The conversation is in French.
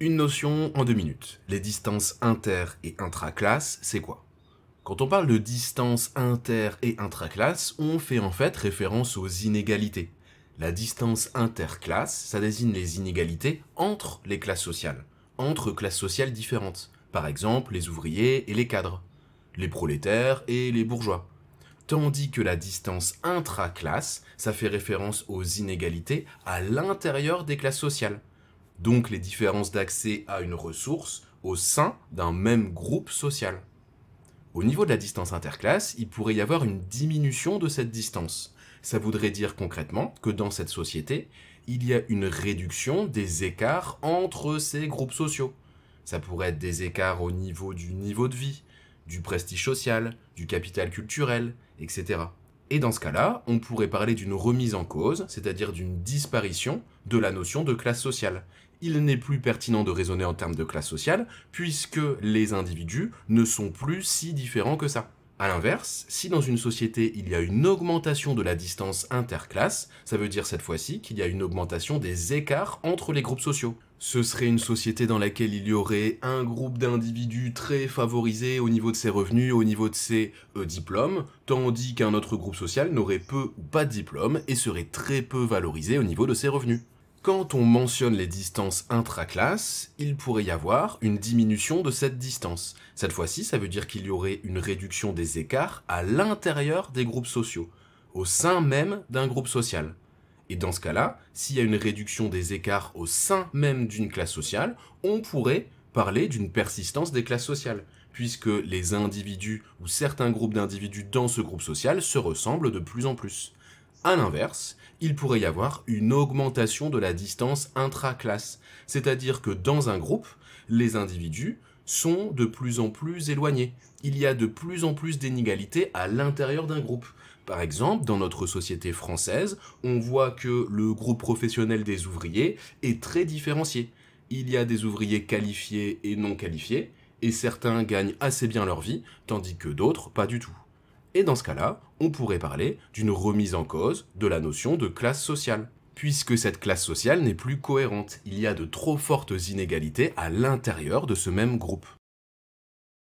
Une notion en deux minutes. Les distances inter et classe, c'est quoi Quand on parle de distance inter et intra classe, on fait en fait référence aux inégalités. La distance inter-classe, ça désigne les inégalités entre les classes sociales, entre classes sociales différentes. Par exemple, les ouvriers et les cadres, les prolétaires et les bourgeois. Tandis que la distance intraclasse, ça fait référence aux inégalités à l'intérieur des classes sociales donc les différences d'accès à une ressource au sein d'un même groupe social. Au niveau de la distance interclasse, il pourrait y avoir une diminution de cette distance. Ça voudrait dire concrètement que dans cette société, il y a une réduction des écarts entre ces groupes sociaux. Ça pourrait être des écarts au niveau du niveau de vie, du prestige social, du capital culturel, etc. Et dans ce cas-là, on pourrait parler d'une remise en cause, c'est-à-dire d'une disparition de la notion de classe sociale, il n'est plus pertinent de raisonner en termes de classe sociale, puisque les individus ne sont plus si différents que ça. A l'inverse, si dans une société il y a une augmentation de la distance interclasse, ça veut dire cette fois-ci qu'il y a une augmentation des écarts entre les groupes sociaux. Ce serait une société dans laquelle il y aurait un groupe d'individus très favorisé au niveau de ses revenus, au niveau de ses euh, diplômes, tandis qu'un autre groupe social n'aurait peu ou pas de diplômes et serait très peu valorisé au niveau de ses revenus. Quand on mentionne les distances intra il pourrait y avoir une diminution de cette distance. Cette fois-ci, ça veut dire qu'il y aurait une réduction des écarts à l'intérieur des groupes sociaux, au sein même d'un groupe social. Et dans ce cas-là, s'il y a une réduction des écarts au sein même d'une classe sociale, on pourrait parler d'une persistance des classes sociales, puisque les individus ou certains groupes d'individus dans ce groupe social se ressemblent de plus en plus. A l'inverse, il pourrait y avoir une augmentation de la distance intra-classe, c'est-à-dire que dans un groupe, les individus sont de plus en plus éloignés. Il y a de plus en plus d'inégalités à l'intérieur d'un groupe. Par exemple, dans notre société française, on voit que le groupe professionnel des ouvriers est très différencié. Il y a des ouvriers qualifiés et non qualifiés, et certains gagnent assez bien leur vie, tandis que d'autres pas du tout. Et dans ce cas-là, on pourrait parler d'une remise en cause de la notion de classe sociale, puisque cette classe sociale n'est plus cohérente, il y a de trop fortes inégalités à l'intérieur de ce même groupe.